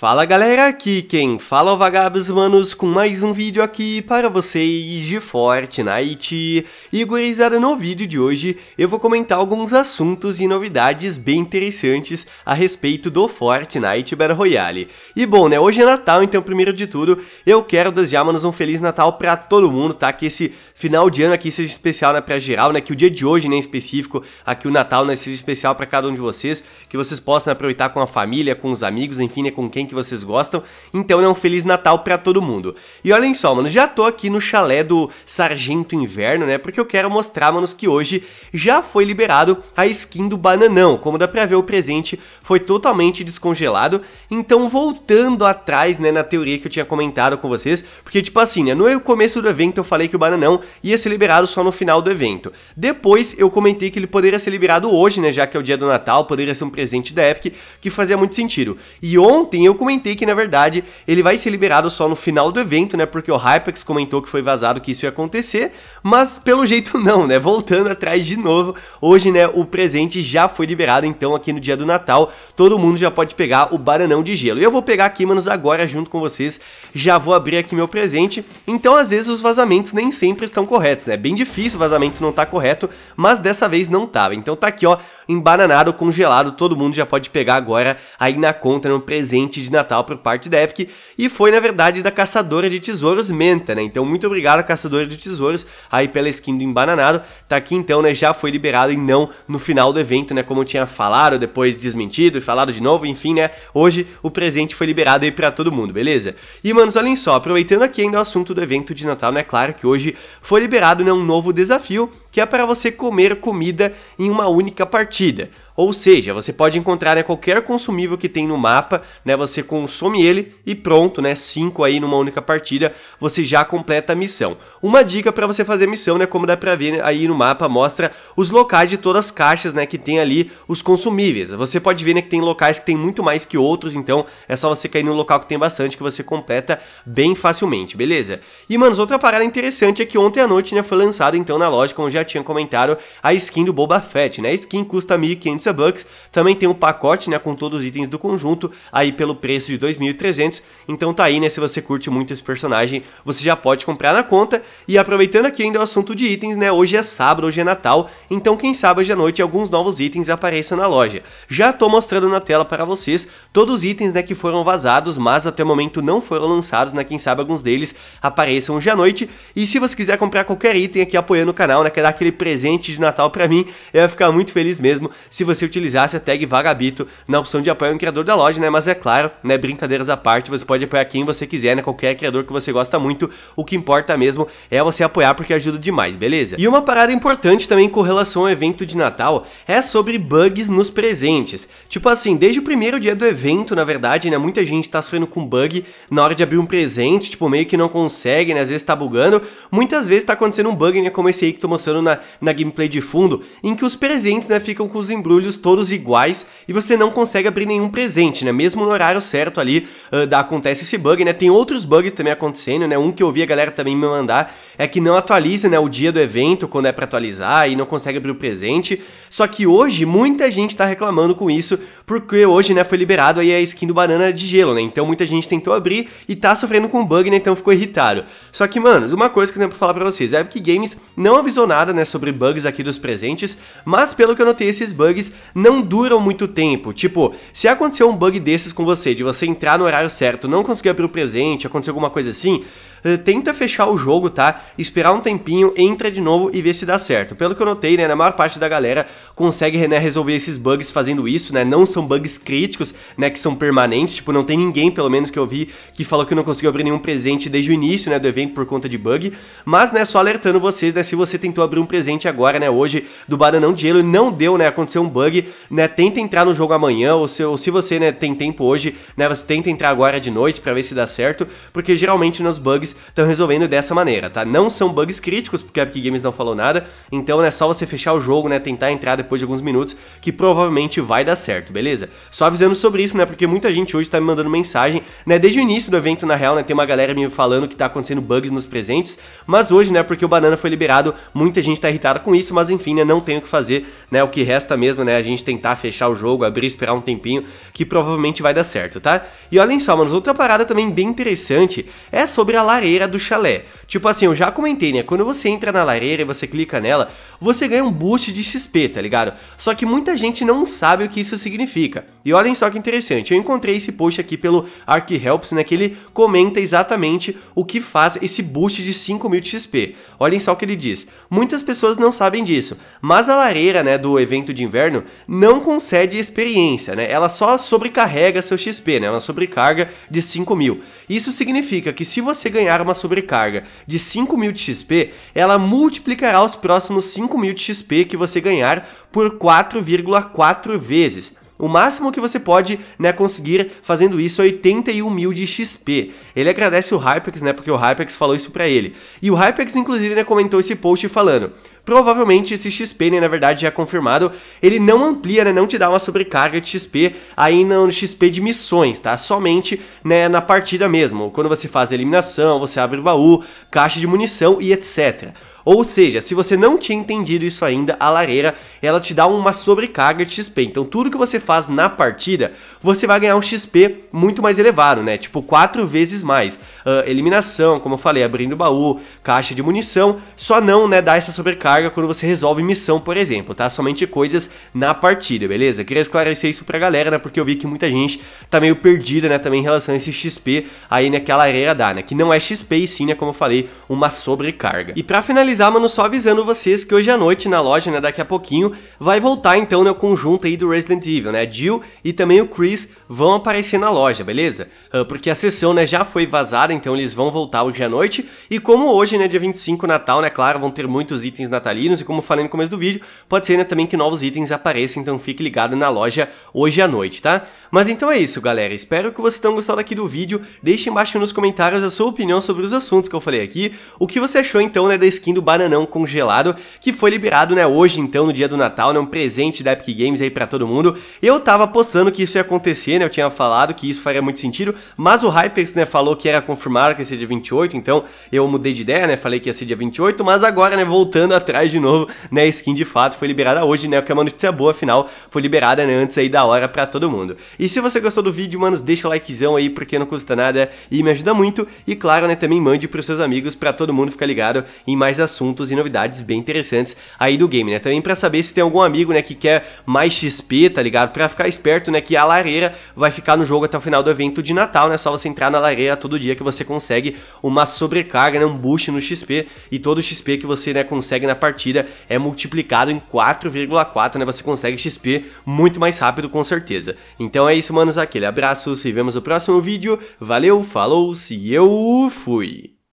Fala galera, aqui quem fala é o Vagabos Manos com mais um vídeo aqui para vocês de Fortnite. E gurizada, no vídeo de hoje eu vou comentar alguns assuntos e novidades bem interessantes a respeito do Fortnite Battle Royale. E bom, né, hoje é Natal, então primeiro de tudo eu quero desejar, manos, um Feliz Natal para todo mundo, tá? Que esse final de ano aqui seja especial, né, pra geral, né, que o dia de hoje, né, em específico, aqui o Natal, né, seja especial para cada um de vocês, que vocês possam aproveitar com a família, com os amigos, enfim, né, com quem que vocês gostam. Então é um Feliz Natal para todo mundo. E olhem só, mano, já tô aqui no chalé do Sargento Inverno, né? Porque eu quero mostrar, manos, que hoje já foi liberado a skin do Bananão. Como dá pra ver, o presente foi totalmente descongelado. Então, voltando atrás, né, na teoria que eu tinha comentado com vocês, porque, tipo assim, né, no começo do evento eu falei que o Bananão ia ser liberado só no final do evento. Depois eu comentei que ele poderia ser liberado hoje, né, já que é o dia do Natal, poderia ser um presente da Epic, que fazia muito sentido. E ontem eu comentei que, na verdade, ele vai ser liberado só no final do evento, né? Porque o Hypex comentou que foi vazado que isso ia acontecer, mas pelo jeito não, né? Voltando atrás de novo, hoje, né, o presente já foi liberado, então aqui no dia do Natal, todo mundo já pode pegar o Baranão de Gelo. E eu vou pegar aqui, manos, agora junto com vocês, já vou abrir aqui meu presente. Então, às vezes, os vazamentos nem sempre estão corretos, né? É bem difícil o vazamento não tá correto, mas dessa vez não tava. Então tá aqui, ó, embananado, congelado, todo mundo já pode pegar agora aí na conta no presente de Natal por parte da Epic, e foi na verdade da caçadora de tesouros Menta, né? Então muito obrigado caçadora de tesouros aí pela skin do embananado. Tá aqui então, né, já foi liberado e não no final do evento, né, como eu tinha falado, depois desmentido e falado de novo, enfim, né? Hoje o presente foi liberado aí para todo mundo, beleza? E manos, olhem só, aproveitando aqui ainda o assunto do evento de Natal, né? Claro que hoje foi liberado né, um novo desafio que é para você comer comida em uma única partida. Ou seja, você pode encontrar né, qualquer consumível que tem no mapa, né, você consome ele e pronto, né, 5 aí numa única partida, você já completa a missão. Uma dica para você fazer a missão, né, como dá para ver aí no mapa, mostra os locais de todas as caixas, né, que tem ali os consumíveis. Você pode ver né, que tem locais que tem muito mais que outros, então é só você cair num local que tem bastante que você completa bem facilmente, beleza? E, mano outra parada interessante é que ontem à noite, né, foi lançado então na loja, como já tinha comentado, a skin do Boba Fett, né? A skin custa 1.500 bucks. Também tem um pacote, né, com todos os itens do conjunto, aí pelo preço de 2.300. Então tá aí, né, se você curte muito esse personagem, você já pode comprar na conta. E aproveitando aqui ainda o assunto de itens, né, hoje é sábado, hoje é Natal, então quem sabe hoje à noite alguns novos itens apareçam na loja. Já tô mostrando na tela para vocês todos os itens, né, que foram vazados, mas até o momento não foram lançados, né, quem sabe alguns deles apareçam hoje à noite. E se você quiser comprar qualquer item aqui apoiando o canal, né, quer dar aquele presente de Natal para mim, eu ia ficar muito feliz mesmo se você se utilizasse a tag Vagabito na opção de apoio ao criador da loja, né? Mas é claro, né? Brincadeiras à parte, você pode apoiar quem você quiser, né? Qualquer criador que você gosta muito. O que importa mesmo é você apoiar porque ajuda demais, beleza? E uma parada importante também com relação ao evento de Natal é sobre bugs nos presentes. Tipo assim, desde o primeiro dia do evento, na verdade, né? Muita gente tá sofrendo com bug na hora de abrir um presente, tipo, meio que não consegue, né? Às vezes tá bugando. Muitas vezes tá acontecendo um bug, né? Como esse aí que tô mostrando na, na gameplay de fundo, em que os presentes, né? Ficam com os embrulhos todos iguais e você não consegue abrir nenhum presente, né? Mesmo no horário certo ali uh, ah, da, acontece esse bug, né? Tem outros bugs também acontecendo, né? Um que eu vi a galera também me mandar é que não atualiza, né? O dia do evento, quando é para atualizar e não consegue abrir o presente. Só que hoje muita gente tá reclamando com isso porque hoje, né? Foi liberado aí a skin do banana de gelo, né? Então muita gente tentou abrir e tá sofrendo com bug, né? Então ficou irritado. Só que, mano, uma coisa que eu tenho pra falar pra vocês, é que Games não avisou nada, né? Sobre bugs aqui dos presentes, mas pelo que eu notei esses bugs não duram muito tempo. Tipo, se acontecer um bug desses com você, de você entrar no horário certo, não conseguir abrir o presente, acontecer alguma coisa assim, eh, tenta fechar o jogo, tá? Esperar um tempinho, entra de novo e vê se dá certo. Pelo que eu notei, né, na maior parte da galera consegue né, resolver esses bugs fazendo isso, né? Não são bugs críticos, né, que são permanentes, tipo, não tem ninguém, pelo menos que eu vi, que falou que não conseguiu abrir nenhum presente desde o início, né, do evento por conta de bug, mas, né, só alertando vocês, né, se você tentou abrir um presente agora, né, hoje do Bananão de Gelo e não deu, né, aconteceu um bug bug, né? Tenta entrar no jogo amanhã, ou se, ou se você né, tem tempo hoje, né? Você tenta entrar agora de noite para ver se dá certo, porque geralmente nos bugs estão resolvendo dessa maneira, tá? Não são bugs críticos, porque a Epic Games não falou nada, então é né, só você fechar o jogo, né? Tentar entrar depois de alguns minutos, que provavelmente vai dar certo, beleza? Só avisando sobre isso, né? Porque muita gente hoje tá me mandando mensagem, né? Desde o início do evento, na real, né? Tem uma galera me falando que tá acontecendo bugs nos presentes, mas hoje, né? Porque o banana foi liberado, muita gente tá irritada com isso, mas enfim, né? Não tem o que fazer, né? O que resta mesmo, né? né? A gente tentar fechar o jogo, abrir, esperar um tempinho, que provavelmente vai dar certo, tá? E olhem só, mano, outra parada também bem interessante é sobre a lareira do chalé. Tipo assim, eu já comentei, né? Quando você entra na lareira e você clica nela, você ganha um boost de XP, tá ligado? Só que muita gente não sabe o que isso significa. E olhem só que interessante, eu encontrei esse post aqui pelo Arc Helps, né? Que ele comenta exatamente o que faz esse boost de 5000 de XP. Olhem só o que ele diz. Muitas pessoas não sabem disso, mas a lareira, né, do evento de inverno não concede experiência, né? Ela só sobrecarrega seu XP, né? Uma sobrecarga de 5 mil. Isso significa que se você ganhar uma sobrecarga de 5 mil de XP, ela multiplicará os próximos 5 mil de XP que você ganhar por 4,4 vezes. O máximo que você pode né, conseguir fazendo isso é 81 mil de XP. Ele agradece o Hypex, né? Porque o Hypex falou isso para ele. E o Hypex, inclusive, né, comentou esse post falando: Provavelmente esse XP, né, na verdade já é confirmado, ele não amplia, né, não te dá uma sobrecarga de XP aí no XP de missões, tá? Somente, né, na partida mesmo. Quando você faz a eliminação, você abre o baú, caixa de munição e etc. Ou seja, se você não tinha entendido isso ainda, a lareira ela te dá uma sobrecarga de XP. Então tudo que você faz na partida, você vai ganhar um XP muito mais elevado, né? Tipo quatro vezes mais. Uh, eliminação, como eu falei, abrindo baú, caixa de munição, só não, né, dá essa sobrecarga quando você resolve missão, por exemplo, tá? Somente coisas na partida, beleza? Queria esclarecer isso pra galera, né? Porque eu vi que muita gente tá meio perdida, né? Também em relação a esse XP aí naquela areia né? Que não é XP e sim, né? Como eu falei, uma sobrecarga. E pra finalizar, mano, só avisando vocês que hoje à noite na loja, né? Daqui a pouquinho, vai voltar então, né? O conjunto aí do Resident Evil, né? Jill e também o Chris vão aparecer na loja, beleza? Ah, porque a sessão, né? Já foi vazada, então eles vão voltar hoje à noite. E como hoje, né? Dia 25, Natal, né? Claro, vão ter muitos itens natal natalinos e como falei no começo do vídeo, pode ser né, também que novos itens apareçam, então fique ligado na loja hoje à noite, tá? Mas então é isso, galera. Espero que vocês tenham gostado aqui do vídeo. Deixe embaixo nos comentários a sua opinião sobre os assuntos que eu falei aqui. O que você achou, então, né, da skin do Bananão Congelado, que foi liberado, né, hoje, então, no dia do Natal, né, um presente da Epic Games aí pra todo mundo. Eu tava postando que isso ia acontecer, né, eu tinha falado que isso faria muito sentido, mas o Hypex, né, falou que era confirmado que ia ser dia 28, então eu mudei de ideia, né, falei que ia ser dia 28, mas agora, né, voltando a atrás de novo, né? A skin de fato foi liberada hoje, né? O que é uma notícia boa, afinal, foi liberada né, antes aí da hora para todo mundo. E se você gostou do vídeo, mano deixa o likezão aí, porque não custa nada e me ajuda muito. E claro, né, também mande pros seus amigos para todo mundo ficar ligado em mais assuntos e novidades bem interessantes aí do game, né? Também para saber se tem algum amigo, né, que quer mais XP, tá ligado? Para ficar esperto, né, que a lareira vai ficar no jogo até o final do evento de Natal, né? Só você entrar na lareira todo dia que você consegue uma sobrecarga, né, um boost no XP e todo o XP que você, né, consegue na partida é multiplicado em 4,4, né? Você consegue XP muito mais rápido com certeza. Então é isso, manos. Aquele abraço, se vemos no próximo vídeo. Valeu, falou, se eu fui!